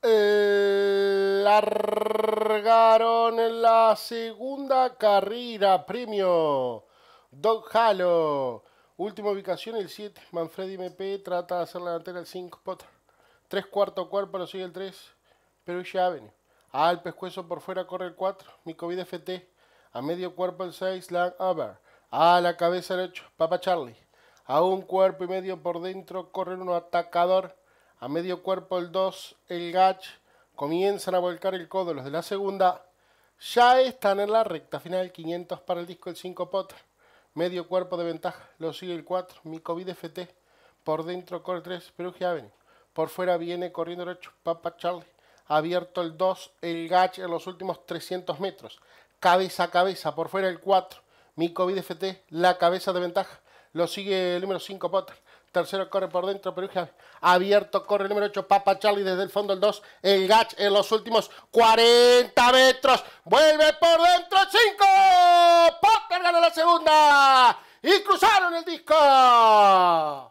Eh, largaron en la segunda carrera. Premio Don Halo. Última ubicación, el 7. Manfredi MP trata de hacer la delantera el 5. Potter. 3 cuarto cuerpo, lo sigue el 3. Pero ya Avenue. Al pescuezo por fuera corre el 4. Micovid FT. A medio cuerpo el 6. Lang Over. A la cabeza el 8. Papa Charlie. A un cuerpo y medio por dentro corre un atacador. A medio cuerpo el 2, el Gach, comienzan a volcar el codo los de la segunda. Ya están en la recta final, 500 para el disco, el 5 Potter. Medio cuerpo de ventaja, lo sigue el 4, mi COVID FT. Por dentro corre 3, Perugia Avenue. Por fuera viene corriendo derecho, Papa Charlie. Abierto el 2, el Gach en los últimos 300 metros. Cabeza a cabeza, por fuera el 4, mi COVID FT, la cabeza de ventaja. Lo sigue el número 5 Potter. Tercero corre por dentro, pero Abierto, corre el número 8, Papa Charlie desde el fondo el 2. El Gach en los últimos 40 metros. Vuelve por dentro, 5. Potter gana la segunda. Y cruzaron el disco.